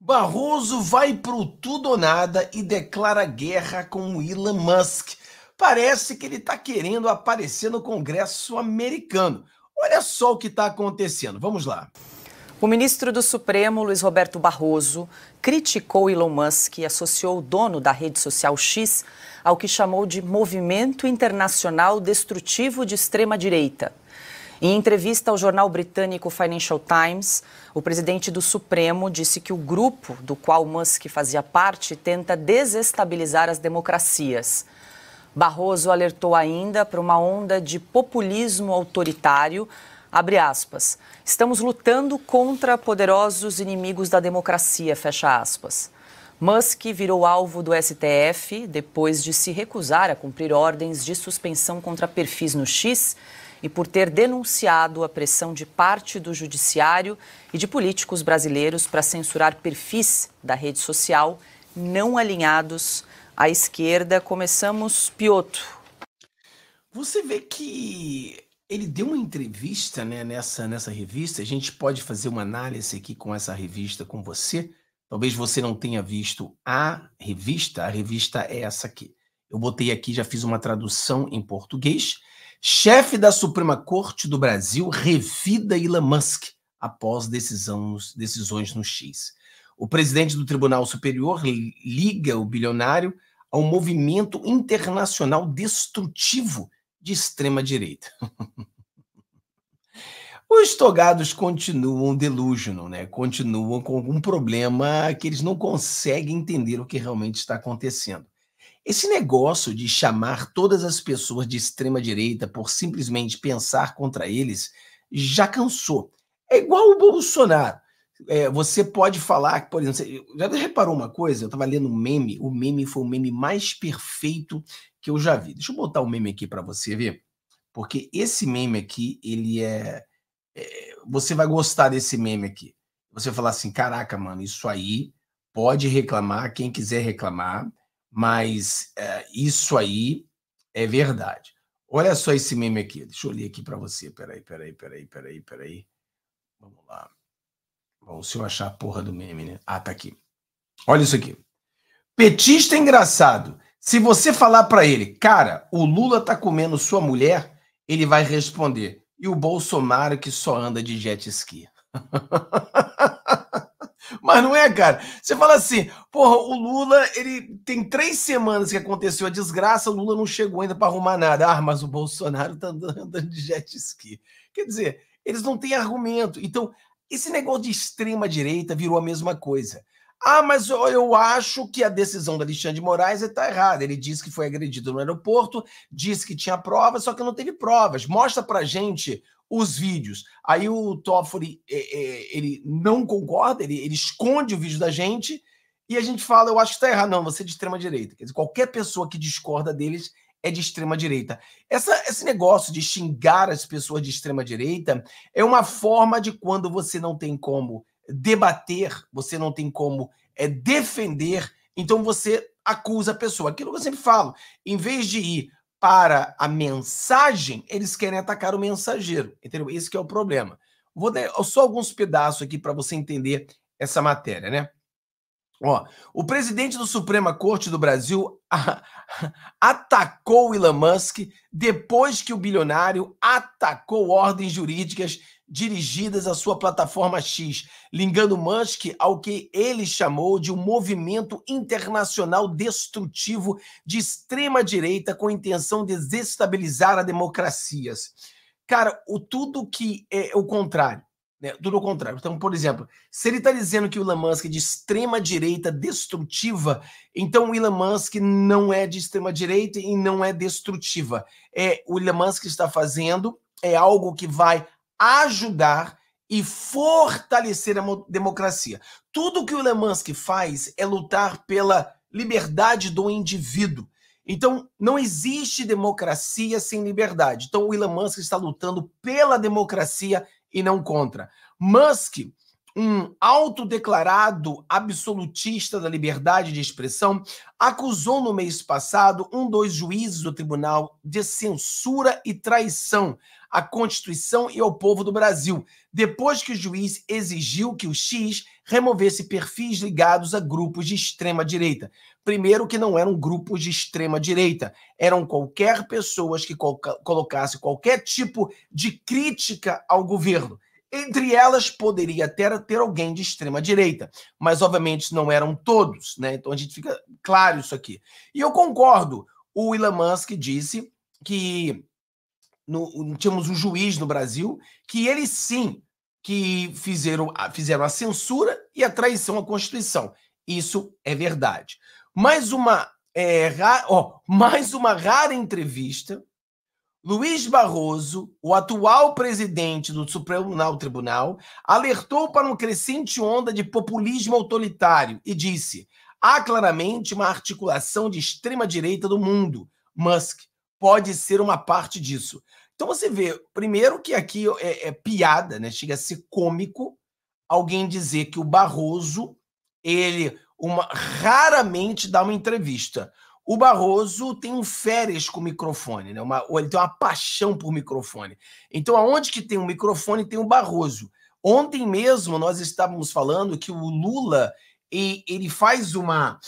Barroso vai pro tudo ou nada e declara guerra com o Elon Musk. Parece que ele está querendo aparecer no Congresso americano. Olha só o que está acontecendo. Vamos lá. O ministro do Supremo, Luiz Roberto Barroso, criticou Elon Musk e associou o dono da rede social X ao que chamou de Movimento Internacional Destrutivo de Extrema Direita. Em entrevista ao jornal britânico Financial Times, o presidente do Supremo disse que o grupo do qual Musk fazia parte tenta desestabilizar as democracias. Barroso alertou ainda para uma onda de populismo autoritário. Abre aspas. Estamos lutando contra poderosos inimigos da democracia. Fecha aspas. Musk virou alvo do STF depois de se recusar a cumprir ordens de suspensão contra perfis no X e por ter denunciado a pressão de parte do judiciário e de políticos brasileiros para censurar perfis da rede social não alinhados à esquerda. Começamos, Pioto. Você vê que ele deu uma entrevista né, nessa, nessa revista. A gente pode fazer uma análise aqui com essa revista com você. Talvez você não tenha visto a revista. A revista é essa aqui. Eu botei aqui, já fiz uma tradução em português. Chefe da Suprema Corte do Brasil revida Elon Musk após decisões no X. O presidente do Tribunal Superior liga o bilionário ao movimento internacional destrutivo de extrema-direita. Os togados continuam delusional, né? continuam com algum problema que eles não conseguem entender o que realmente está acontecendo. Esse negócio de chamar todas as pessoas de extrema direita por simplesmente pensar contra eles já cansou. É igual o Bolsonaro. É, você pode falar, por exemplo, já reparou uma coisa? Eu estava lendo um meme, o meme foi o meme mais perfeito que eu já vi. Deixa eu botar o um meme aqui para você ver, porque esse meme aqui, ele é, é, Você vai gostar desse meme aqui. Você falar assim: caraca, mano, isso aí pode reclamar, quem quiser reclamar, mas é, isso aí é verdade. Olha só esse meme aqui. Deixa eu ler aqui para você. Peraí, peraí, peraí, peraí, peraí. Vamos lá. Bom, se eu achar a porra do meme, né? Ah, tá aqui. Olha isso aqui. Petista é engraçado. Se você falar para ele, cara, o Lula tá comendo sua mulher, ele vai responder. E o Bolsonaro que só anda de jet ski. Mas não é, cara. Você fala assim, porra, o Lula, ele tem três semanas que aconteceu a desgraça, o Lula não chegou ainda para arrumar nada. Ah, mas o Bolsonaro tá andando de jet ski. Quer dizer, eles não têm argumento. Então, esse negócio de extrema-direita virou a mesma coisa. Ah, mas eu, eu acho que a decisão do Alexandre de Moraes está errada. Ele disse que foi agredido no aeroporto, disse que tinha provas, só que não teve provas. Mostra pra gente os vídeos. Aí o Toffoli, é, é, ele não concorda, ele, ele esconde o vídeo da gente e a gente fala, eu acho que está errado. Não, você é de extrema direita. Quer dizer, qualquer pessoa que discorda deles é de extrema direita. Essa, esse negócio de xingar as pessoas de extrema direita é uma forma de quando você não tem como debater, você não tem como é, defender, então você acusa a pessoa. Aquilo que eu sempre falo, em vez de ir para a mensagem, eles querem atacar o mensageiro, entendeu? Esse é o problema. Vou dar só alguns pedaços aqui para você entender essa matéria, né? Ó, o presidente do Suprema Corte do Brasil atacou Elon Musk depois que o bilionário atacou ordens jurídicas dirigidas à sua plataforma X, ligando Musk ao que ele chamou de um movimento internacional destrutivo de extrema direita com intenção de desestabilizar as democracias. Cara, o tudo que é o contrário, né? Tudo o contrário. Então, por exemplo, se ele está dizendo que o Elon Musk é de extrema direita destrutiva, então o Elon Musk não é de extrema direita e não é destrutiva. É o Elon Musk está fazendo é algo que vai ajudar e fortalecer a democracia. Tudo que o Lemansky faz é lutar pela liberdade do indivíduo. Então, não existe democracia sem liberdade. Então, o Elon Musk está lutando pela democracia e não contra. Musk, um autodeclarado absolutista da liberdade de expressão, acusou no mês passado um dos juízes do tribunal de censura e traição à Constituição e ao povo do Brasil, depois que o juiz exigiu que o X removesse perfis ligados a grupos de extrema direita. Primeiro, que não eram grupos de extrema direita, eram qualquer pessoas que colocasse qualquer tipo de crítica ao governo. Entre elas poderia até ter, ter alguém de extrema direita, mas obviamente não eram todos, né? Então a gente fica claro isso aqui. E eu concordo. O Elon Musk disse que no, tínhamos um juiz no Brasil que eles sim que fizeram, fizeram a censura e a traição à Constituição. Isso é verdade. Mais uma, é, ra, mais uma rara entrevista. Luiz Barroso, o atual presidente do Supremo Tribunal, alertou para uma crescente onda de populismo autoritário e disse: há claramente uma articulação de extrema-direita do mundo. Musk, pode ser uma parte disso. Então você vê, primeiro que aqui é, é piada, né? Chega a ser cômico alguém dizer que o Barroso ele uma, raramente dá uma entrevista. O Barroso tem um férias com o microfone, né? Uma, ele tem uma paixão por microfone. Então, aonde que tem um microfone, tem o um Barroso. Ontem mesmo nós estávamos falando que o Lula ele faz uma,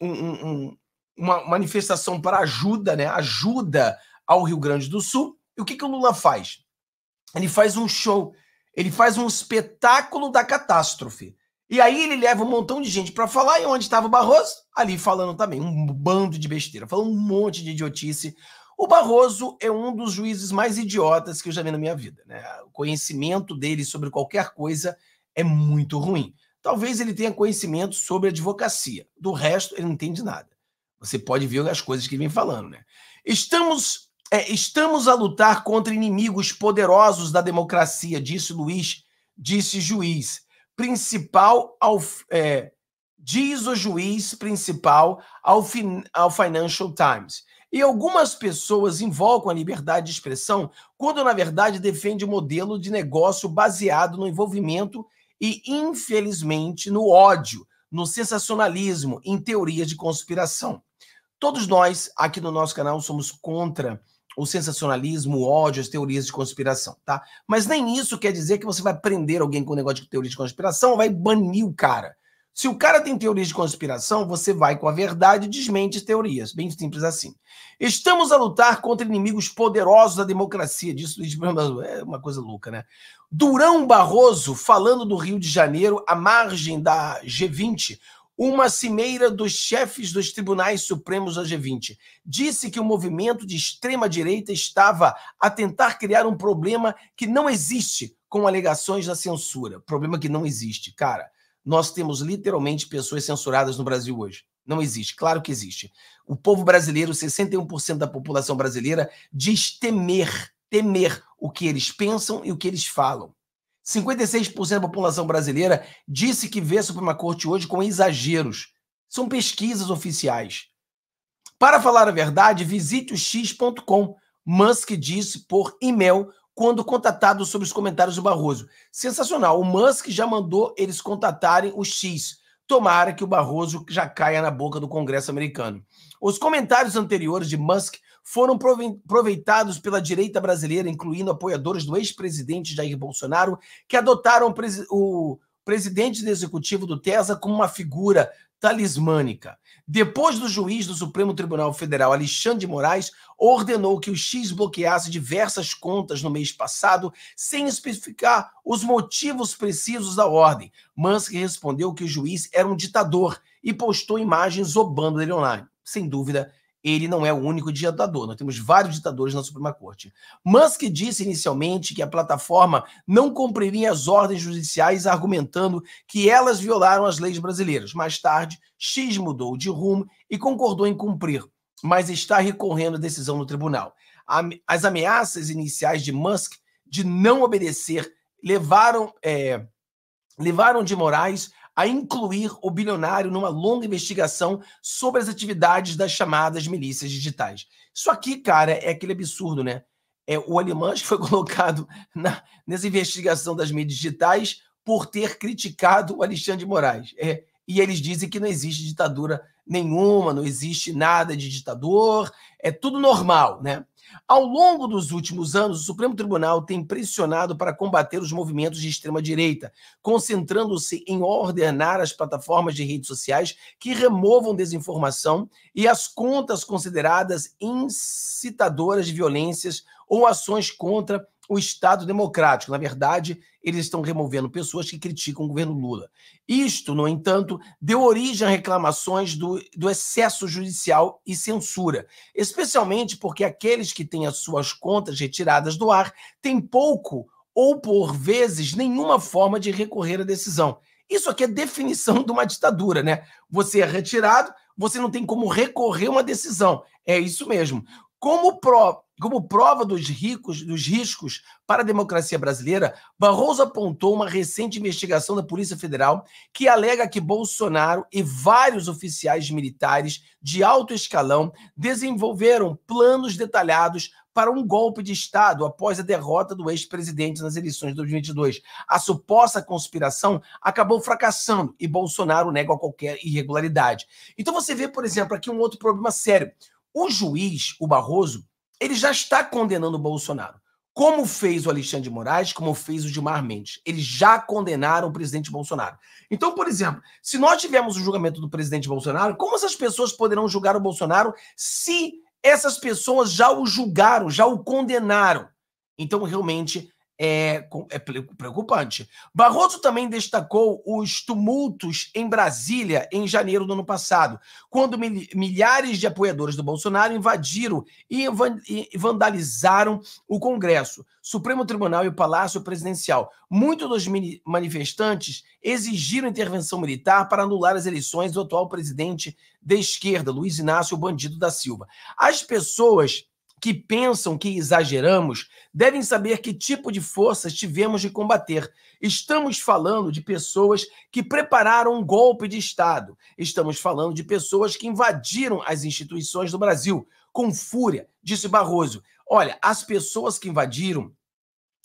um, uma manifestação para ajuda, né? Ajuda ao Rio Grande do Sul. E o que, que o Lula faz? Ele faz um show, ele faz um espetáculo da catástrofe. E aí ele leva um montão de gente para falar, e onde estava o Barroso? Ali falando também, um bando de besteira, falando um monte de idiotice. O Barroso é um dos juízes mais idiotas que eu já vi na minha vida. Né? O conhecimento dele sobre qualquer coisa é muito ruim. Talvez ele tenha conhecimento sobre advocacia, do resto ele não entende nada. Você pode ver as coisas que vem falando, né? Estamos, é, estamos a lutar contra inimigos poderosos da democracia, disse Luiz, disse juiz. Principal ao, é, diz o juiz principal ao, fin, ao Financial Times. E algumas pessoas invocam a liberdade de expressão quando, na verdade, defende um modelo de negócio baseado no envolvimento e, infelizmente, no ódio, no sensacionalismo, em teorias de conspiração. Todos nós aqui no nosso canal somos contra o sensacionalismo, o ódio, as teorias de conspiração, tá? Mas nem isso quer dizer que você vai prender alguém com um negócio de teoria de conspiração, vai banir o cara. Se o cara tem teorias de conspiração, você vai com a verdade e desmente teorias. Bem simples assim. Estamos a lutar contra inimigos poderosos da democracia. Disso é uma coisa louca, né? Durão Barroso, falando do Rio de Janeiro, à margem da G20, uma cimeira dos chefes dos tribunais supremos da G20. É Disse que o movimento de extrema-direita estava a tentar criar um problema que não existe com alegações da censura. Problema que não existe. Cara, nós temos literalmente pessoas censuradas no Brasil hoje. Não existe, claro que existe. O povo brasileiro, 61% da população brasileira, diz temer, temer o que eles pensam e o que eles falam. 56% da população brasileira disse que vê a Suprema Corte hoje com exageros. São pesquisas oficiais. Para falar a verdade, visite o x.com. Musk disse por e-mail quando contatado sobre os comentários do Barroso. Sensacional. O Musk já mandou eles contatarem o X. Tomara que o Barroso já caia na boca do Congresso americano. Os comentários anteriores de Musk foram aproveitados pela direita brasileira, incluindo apoiadores do ex-presidente Jair Bolsonaro, que adotaram o presidente executivo do TESA como uma figura talismânica. Depois do juiz do Supremo Tribunal Federal, Alexandre de Moraes, ordenou que o X bloqueasse diversas contas no mês passado, sem especificar os motivos precisos da ordem. Mansky respondeu que o juiz era um ditador e postou imagens obando dele online. Sem dúvida, ele não é o único ditador. Nós temos vários ditadores na Suprema Corte. Musk disse inicialmente que a plataforma não cumpriria as ordens judiciais, argumentando que elas violaram as leis brasileiras. Mais tarde, X mudou de rumo e concordou em cumprir, mas está recorrendo à decisão do tribunal. As ameaças iniciais de Musk de não obedecer levaram, é, levaram de Moraes a incluir o bilionário numa longa investigação sobre as atividades das chamadas milícias digitais. Isso aqui, cara, é aquele absurdo, né? É, o que foi colocado na, nessa investigação das mídias digitais por ter criticado o Alexandre de Moraes. É, e eles dizem que não existe ditadura nenhuma, não existe nada de ditador, é tudo normal, né? Ao longo dos últimos anos, o Supremo Tribunal tem pressionado para combater os movimentos de extrema-direita, concentrando-se em ordenar as plataformas de redes sociais que removam desinformação e as contas consideradas incitadoras de violências ou ações contra o Estado Democrático. Na verdade, eles estão removendo pessoas que criticam o governo Lula. Isto, no entanto, deu origem a reclamações do, do excesso judicial e censura, especialmente porque aqueles que têm as suas contas retiradas do ar têm pouco ou, por vezes, nenhuma forma de recorrer à decisão. Isso aqui é definição de uma ditadura, né? Você é retirado, você não tem como recorrer a uma decisão. É isso mesmo. Como, pro, como prova dos, ricos, dos riscos para a democracia brasileira, Barroso apontou uma recente investigação da Polícia Federal que alega que Bolsonaro e vários oficiais militares de alto escalão desenvolveram planos detalhados para um golpe de Estado após a derrota do ex-presidente nas eleições de 2022. A suposta conspiração acabou fracassando e Bolsonaro nega qualquer irregularidade. Então você vê, por exemplo, aqui um outro problema sério. O juiz, o Barroso, ele já está condenando o Bolsonaro. Como fez o Alexandre de Moraes, como fez o Gilmar Mendes. Eles já condenaram o presidente Bolsonaro. Então, por exemplo, se nós tivermos o julgamento do presidente Bolsonaro, como essas pessoas poderão julgar o Bolsonaro se essas pessoas já o julgaram, já o condenaram? Então, realmente, é, é preocupante. Barroso também destacou os tumultos em Brasília em janeiro do ano passado, quando milhares de apoiadores do Bolsonaro invadiram e vandalizaram o Congresso, Supremo Tribunal e o Palácio Presidencial. Muitos dos manifestantes exigiram intervenção militar para anular as eleições do atual presidente da esquerda, Luiz Inácio Bandido da Silva. As pessoas que pensam que exageramos devem saber que tipo de forças tivemos de combater. Estamos falando de pessoas que prepararam um golpe de Estado. Estamos falando de pessoas que invadiram as instituições do Brasil. Com fúria, disse Barroso. Olha, as pessoas que invadiram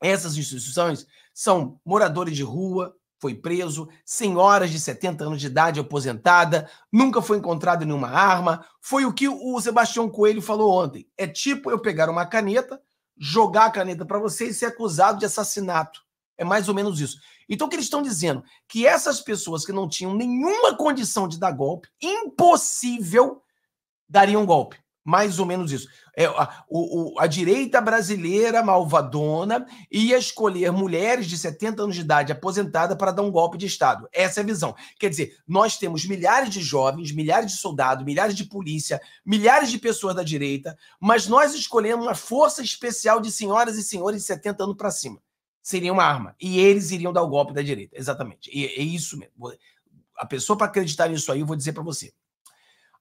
essas instituições são moradores de rua, foi preso, senhoras de 70 anos de idade aposentada, nunca foi encontrado nenhuma arma. Foi o que o Sebastião Coelho falou ontem. É tipo eu pegar uma caneta, jogar a caneta para você e ser acusado de assassinato. É mais ou menos isso. Então, o que eles estão dizendo? Que essas pessoas que não tinham nenhuma condição de dar golpe, impossível, dariam golpe mais ou menos isso. É, a, o, a, direita brasileira malvadona ia escolher mulheres de 70 anos de idade aposentada para dar um golpe de Estado. Essa é a visão. Quer dizer, nós temos milhares de jovens, milhares de soldados, milhares de polícia, milhares de pessoas da direita, mas nós escolhemos uma força especial de senhoras e senhores de 70 anos para cima. Seria uma arma. E eles iriam dar o golpe da direita. Exatamente. E, é isso mesmo. A pessoa para acreditar nisso aí, eu vou dizer para você.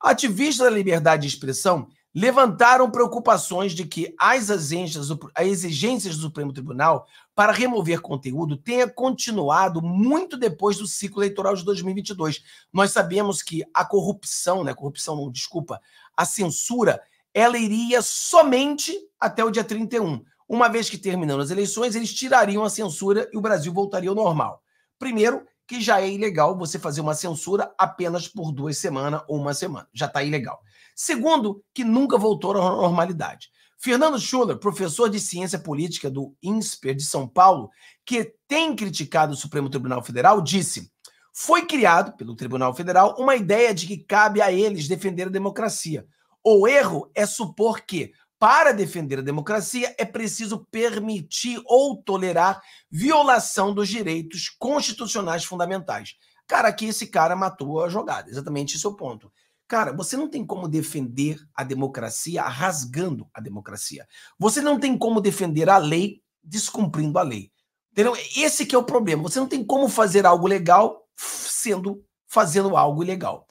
Ativistas da liberdade de expressão levantaram preocupações de que as exigências, as exigências do Supremo Tribunal para remover conteúdo tenha continuado muito depois do ciclo eleitoral de 2022. Nós sabemos que a corrupção, né, corrupção não, desculpa, a censura, ela iria somente até o dia 31. Uma vez que terminando as eleições, eles tirariam a censura e o Brasil voltaria ao normal. Primeiro, que já é ilegal você fazer uma censura apenas por duas semanas ou uma semana. Já está ilegal. Segundo, que nunca voltou à normalidade. Fernando Schuller, professor de ciência política do INSPER de São Paulo, que tem criticado o Supremo Tribunal Federal, disse: foi criado pelo Tribunal Federal uma ideia de que cabe a eles defender a democracia. O erro é supor que para defender a democracia, é preciso permitir ou tolerar violação dos direitos constitucionais fundamentais. Cara, aqui esse cara matou a jogada, exatamente esse é o ponto. Cara, você não tem como defender a democracia rasgando a democracia. Você não tem como defender a lei descumprindo a lei. Entendeu? Esse que é o problema. Você não tem como fazer algo legal sendo fazendo algo ilegal.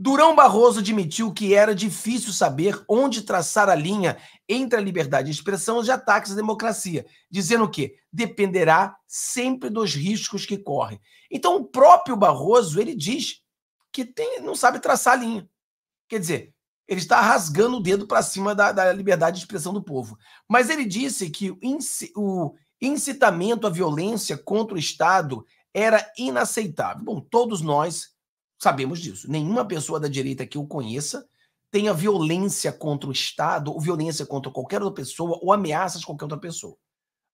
Durão Barroso admitiu que era difícil saber onde traçar a linha entre a liberdade de expressão e os ataques à democracia, dizendo que dependerá sempre dos riscos que corre. Então, o próprio Barroso ele diz que tem, não sabe traçar a linha. Quer dizer, ele está rasgando o dedo para cima da, da, liberdade de expressão do povo. Mas ele disse que o incitamento à violência contra o Estado era inaceitável. Bom, todos nós Sabemos disso. Nenhuma pessoa da direita que eu conheça tenha violência contra o Estado ou violência contra qualquer outra pessoa ou ameaças contra qualquer outra pessoa.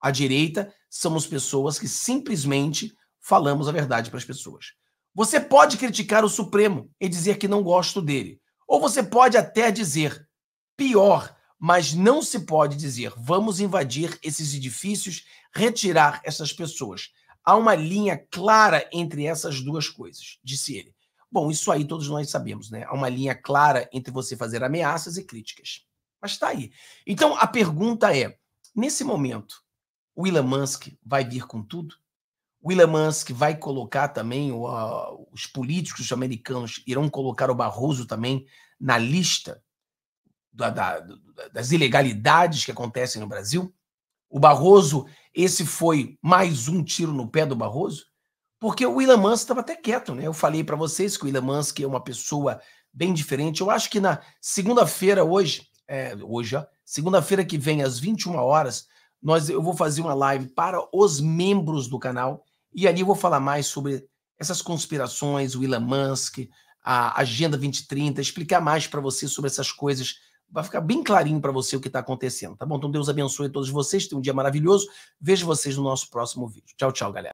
A direita somos pessoas que simplesmente falamos a verdade para as pessoas. Você pode criticar o Supremo e dizer que não gosto dele. Ou você pode até dizer, pior, mas não se pode dizer, vamos invadir esses edifícios, retirar essas pessoas. Há uma linha clara entre essas duas coisas, disse ele. Bom, isso aí todos nós sabemos, né? Há uma linha clara entre você fazer ameaças e críticas. Mas está aí. Então a pergunta é: nesse momento, o Elon Musk vai vir com tudo? O Elon Musk vai colocar também, os políticos americanos irão colocar o Barroso também na lista da, da, das ilegalidades que acontecem no Brasil? O Barroso, esse foi mais um tiro no pé do Barroso? Porque o Elon Musk estava até quieto, né? Eu falei para vocês que o Elon Musk é uma pessoa bem diferente. Eu acho que na segunda-feira hoje, é, hoje, ó, segunda-feira que vem às 21 horas, nós eu vou fazer uma live para os membros do canal e ali eu vou falar mais sobre essas conspirações, o Elon Musk, a Agenda 2030, explicar mais para você sobre essas coisas. Vai ficar bem clarinho para você o que está acontecendo, tá bom? Então Deus abençoe todos vocês, tenham um dia maravilhoso. Vejo vocês no nosso próximo vídeo. Tchau, tchau, galera.